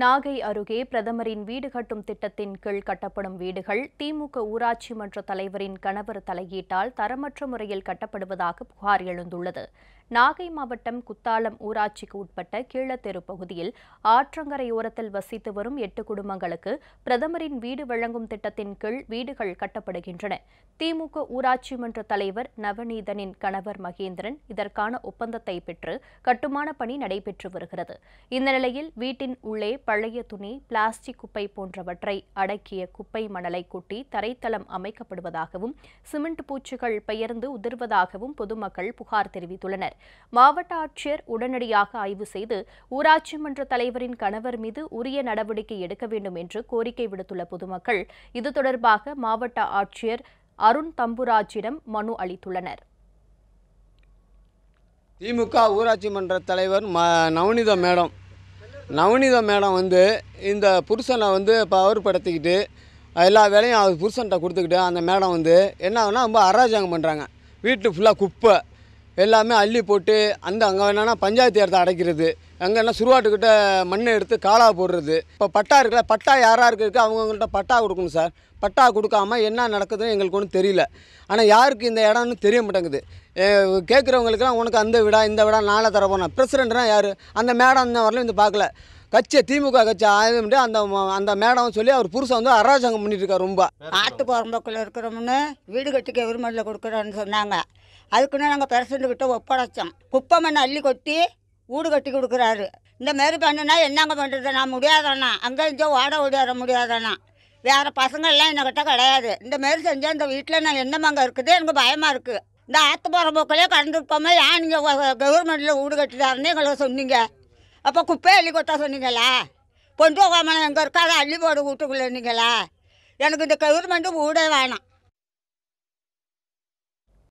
நாகை அருகே பிரதமரின் வீடு கட்டும் திட்டத்தின் கீழ் கட்டப்படும் வீடுகள் திமுக ஊராட்சி மன்ற தலைவரின் கணவர் தலையீட்டால் தரமற்ற முறையில் கட்டப்படுவதாக புகார் எழுந்துள்ளது நாகை மாவட்டம் குத்தாலம் ஊராட்சிக்கு உட்பட்ட கீழத்தெரு பகுதியில் ஆற்றங்கரையோரத்தில் வசித்து வரும் எட்டு குடும்பங்களுக்கு பிரதமரின் வீடு வழங்கும் திட்டத்தின் கீழ் வீடுகள் கட்டப்படுகின்றன திமுக ஊராட்சி மன்ற தலைவர் நவநீதனின் கணவர் மகேந்திரன் இதற்கான ஒப்பந்தத்தை பெற்று கட்டுமான பணி நடைபெற்று வருகிறது இந்த நிலையில் வீட்டின் உள்ளே பழைய துணி பிளாஸ்டிக் குப்பை போன்றவற்றை அடக்கிய குப்பை மணலை கூட்டி தரைத்தளம் அமைக்கப்படுவதாகவும் சிமெண்ட் பூச்சிகள் பெயர்ந்து உதிர்வதாகவும் பொதுமக்கள் புகார் தெரிவித்துள்ளனர் மாவட்ட ஆட்சியர் உடனடியாக ஆய்வு செய்து ஊராட்சி மன்ற தலைவரின் கணவர் மீது உரிய நடவடிக்கை எடுக்க வேண்டும் என்று கோரிக்கை விடுத்துள்ள பொதுமக்கள் இது தொடர்பாக மாவட்ட ஆட்சியர் அருண் தம்புராஜிடம் மனு அளித்துள்ளனர் திமுக ஊராட்சி மன்ற தலைவர் ம மேடம் நவநீதம் மேடம் வந்து இந்த புருஷனை வந்து படுத்திக்கிட்டு எல்லா வேலையும் அவர் புருஷன்கிட்ட கொடுத்துக்கிட்டு அந்த மேடம் வந்து என்ன ஆகுனா ரொம்ப அராஜகம் பண்ணுறாங்க வீட்டு ஃபுல்லாக குப்பை எல்லாமே அள்ளி போட்டு அந்த அங்கே என்னென்னா பஞ்சாயத்து இடத்த அடைக்கிறது அங்கே என்ன சுருவாட்டுக்கிட்ட மண் எடுத்து காளா போடுறது இப்போ பட்டா இருக்குல்ல பட்டா யாராருக்கு இருக்குது அவங்கவுங்கள்ட்ட பட்டா கொடுக்கணும் சார் பட்டா கொடுக்காமல் என்ன நடக்குதுன்னு எங்களுக்கு ஒன்றும் தெரியல ஆனால் யாருக்கு இந்த இடம்னு தெரிய மாட்டேங்குது கேட்குறவங்களுக்குலாம் உனக்கு அந்த விடா இந்த விடா நாளை தரப்போனா பிரசிடென்ட்னா யார் அந்த மேடம் அந்த வரலையும் வந்து பார்க்கல கட்சியை திமுக கட்சி ஆயிரம் அந்த அந்த மேடம் சொல்லி அவர் புருஷன் வந்து அராஜகம் பண்ணிட்டு இருக்காரு ரொம்ப ஆட்டு உரம்பக்குள்ள இருக்கிறோம்னு வீடு கட்டிக்க விரும்பல கொடுக்குறோன்னு சொன்னாங்க அதுக்குன்னு நாங்கள் கிட்ட ஒப்படைச்சோம் குப்பை மண்ணை அள்ளி கொட்டி வீடு கட்டி கொடுக்குறாரு இந்த மாரி பண்ணுனா என்னங்க பண்ணுறது நான் முடியாதானா அங்கே இருந்தோ ஓட ஓடியாட முடியாதானா வேறு பசங்கள்லாம் என்னக்கிட்ட கிடையாது இந்த மாரி செஞ்சால் இந்த வீட்டில் நான் என்னமாங்க இருக்குது எனக்கு பயமாக இருக்குது இந்த ஆத்து போகிற போக்கிலே கடந்துருப்போமே ஏன் நீங்கள் கவர்மெண்ட்டில் வீடு கட்டிட்டாருன்னு எங்களை சொன்னீங்க அப்போ குப்பை அள்ளி கொத்தா சொன்னீங்களா கொண்டு போகாமல் எங்கே இருக்கோ அதை அள்ளி போடு வீட்டுக்குள்ளே இருந்தீங்களா எனக்கு இந்த கவர்மெண்ட்டு வீடே வேணாம்